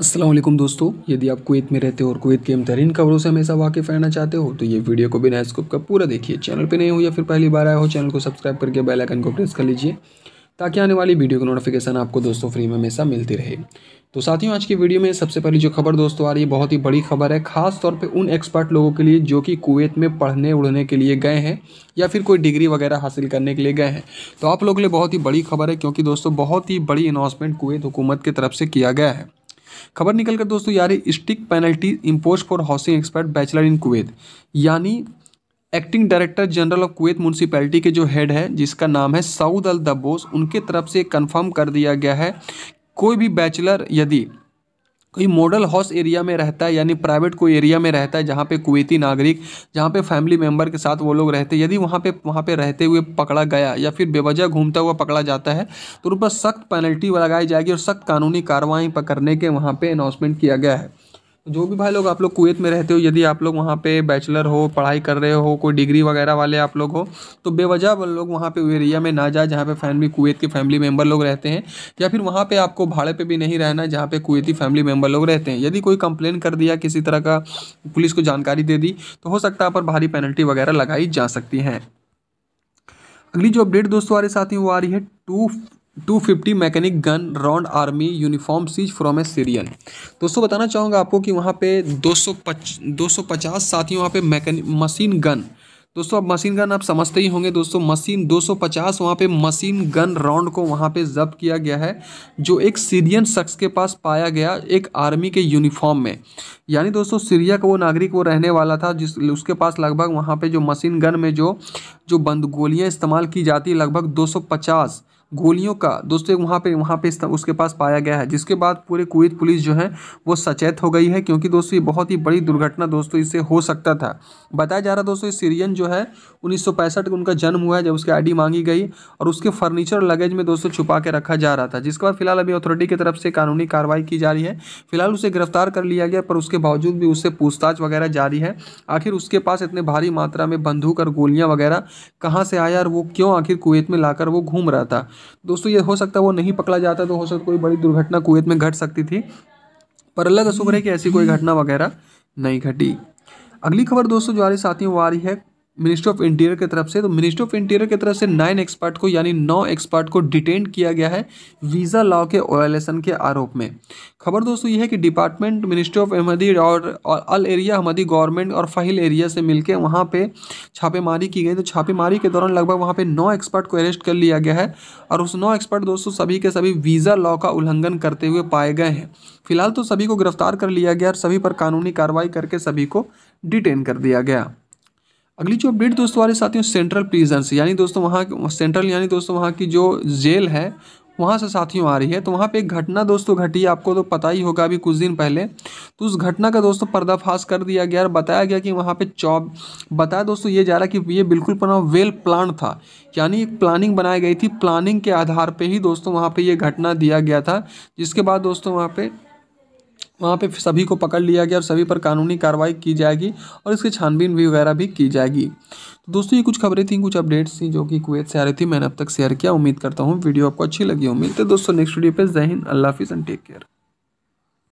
असलम दोस्तों यदि आप कुवैत में रहते हो और कुवैत के अमतरीन खबरों से हमेशा वाकिफ रहना चाहते हो तो ये वीडियो को बिना स्कोप का पूरा देखिए चैनल पे नए हो या फिर पहली बार आया हो चैनल को सब्सक्राइब करके बेल आइकन को प्रेस कर लीजिए ताकि आने वाली वीडियो की नोटिफिकेशन आपको दोस्तों फ्री में हमेशा मिलती रहे तो साथियों आज की वीडियो में सबसे पहली जो खबर दोस्तों आ रही है बहुत ही बड़ी खबर है खास तौर पे उन एक्सपर्ट लोगों के लिए जो कि कुवैत में पढ़ने उड़ने के लिए गए हैं या फिर कोई डिग्री वगैरह हासिल करने के लिए गए हैं तो आप लोगों के लिए बहुत ही बड़ी खबर है क्योंकि दोस्तों बहुत ही बड़ी अनाउंसमेंट कुवैत हुकूमत की तरफ से किया गया है खबर निकल कर दोस्तों यार strict penalty impose for housing expert bachelor in Kuwait यानी acting director general of Kuwait municipality के जो हेड है जिसका नाम है सऊद अल दबोस उनके तरफ से कन्फर्म कर दिया गया है कोई भी बैचलर यदि कोई मॉडल हाउस एरिया में रहता है यानी प्राइवेट कोई एरिया में रहता है जहाँ पे कुवैती नागरिक जहाँ पे फैमिली मेम्बर के साथ वो लोग रहते यदि वहाँ पे वहाँ पे रहते हुए पकड़ा गया या फिर बेवजह घूमता हुआ पकड़ा जाता है तो उन पर सख्त पेनल्टी लगाई जाएगी और सख्त कानूनी कार्रवाई करने के वहाँ पर अनाउंसमेंट किया गया है जो भी भाई लोग आप लोग कुवैत में रहते हो यदि आप लोग वहाँ पे बैचलर हो पढ़ाई कर रहे हो कोई डिग्री वगैरह वाले आप लोग हो तो बेवजह लोग वहाँ पे एरिया में ना जाए जहाँ पे फैमिली कुवैत के फैमिली मेंबर लोग रहते हैं या फिर वहाँ पे आपको भाड़े पे भी नहीं रहना जहाँ पे कुवैती फैमिली मेम्बर लोग रहते हैं यदि कोई कंप्लेन कर दिया किसी तरह का पुलिस को जानकारी दे दी तो हो सकता है पर भारी पेनल्टी वगैरह लगाई जा सकती हैं अगली जो अपडेट दोस्तों हमारे साथ ही वो आ रही है two two fifty mechanic gun round army uniform seize from a Syrian दोस्तों बताना चाहूँगा आपको कि वहाँ पे दो सौ पच दो सौ पचास ही वहाँ पे मैकेनिक मशीन गन दोस्तों अब मशीन गन आप समझते ही होंगे दोस्तों मशीन 250 वहाँ पे मशीन गन राउंड को वहाँ पे जब्त किया गया है जो एक सीरियन शख्स के पास पाया गया एक आर्मी के यूनिफॉर्म में यानी दोस्तों सीरिया का वो नागरिक वो रहने वाला था जिस उसके पास लगभग वहाँ पे जो मशीन गन में जो जो बंद गोलियाँ इस्तेमाल की जाती लगभग पचास गोलियों का दोस्तों वहाँ पे वहाँ पे उसके पास पाया गया है जिसके बाद पूरे कुवैत पुलिस जो है वो सचेत हो गई है क्योंकि दोस्तों ये बहुत ही बड़ी दुर्घटना दोस्तों इससे हो सकता था बताया जा रहा दोस्तों सीरियन जो है उन्नीस सौ उनका जन्म हुआ है जब उसकी डी मांगी गई और उसके फर्नीचर लगेज में दोस्तों छुपा के रखा जा रहा था जिसके बाद फिलहाल अभी अथॉरिटी की तरफ से कानूनी कार्रवाई की जा रही है फिलहाल उसे गिरफ्तार कर लिया गया पर उसके बावजूद भी उससे पूछताछ वगैरह जारी है आखिर उसके पास इतने भारी मात्रा में बंदूक और गोलियाँ वगैरह कहाँ से आया और वो क्यों आखिर कुवैत में लाकर वो घूम रहा था दोस्तों ये हो सकता है वो नहीं पकड़ा जाता तो हो सकता कोई बड़ी दुर्घटना कुवैत में घट सकती थी पर अल्लाह का शुक्र है कि ऐसी कोई घटना वगैरह नहीं घटी अगली खबर दोस्तों जो आ रही साथियों वो आ रही है मिनिस्ट्री ऑफ इंटीरियर की तरफ से तो मिनिस्ट्री ऑफ इंटीरियर की तरफ से नाइन एक्सपर्ट को यानी नौ एक्सपर्ट को डिटेन किया गया है वीज़ा लॉ के वायलेशन के आरोप में खबर दोस्तों यह है कि डिपार्टमेंट मिनिस्ट्री ऑफ अहमदी और, अल एरिया अहमदी गवर्नमेंट और फहिल एरिया से मिलकर वहाँ पर छापेमारी की गई तो छापेमारी के दौरान लगभग वहाँ पर नौ एक्सपर्ट को अरेस्ट कर लिया गया है और उस नौ एक्सपर्ट दोस्तों सभी के सभी वीज़ा लॉ का उल्लंघन करते हुए पाए गए हैं फिलहाल तो सभी को गिरफ्तार कर लिया गया और सभी पर कानूनी कार्रवाई करके सभी को डिटेन कर दिया गया अगली जो अपडेट दोस्तों हमारे साथियों सेंट्रल प्रिजन्स यानी दोस्तों वहाँ सेंट्रल यानी दोस्तों वहाँ की जो जेल है वहाँ से साथियों आ रही है तो वहाँ पे एक घटना दोस्तों घटी आपको तो पता ही होगा अभी कुछ दिन पहले तो उस घटना का दोस्तों पर्दाफाश कर दिया गया और बताया गया कि वहाँ पे चौब बताया दोस्तों ये जा रहा कि ये बिल्कुल बना वेल प्लान था यानी एक प्लानिंग बनाई गई थी प्लानिंग के आधार पर ही दोस्तों वहाँ पर यह घटना दिया गया था जिसके बाद दोस्तों वहाँ पर वहाँ पे सभी को पकड़ लिया गया और सभी पर कानूनी कार्रवाई की जाएगी और इसकी छानबीन भी वगैरह भी की जाएगी तो दोस्तों ये कुछ खबरें थी कुछ अपडेट्स थी जो कि कुवैत से आ रही थी मैंने अब तक शेयर किया उम्मीद करता हूँ वीडियो आपको अच्छी लगी उम्मीद है दोस्तों नेक्स्ट वीडियो पे जहन अल्लाह हाफिज़ एंड टेक केयर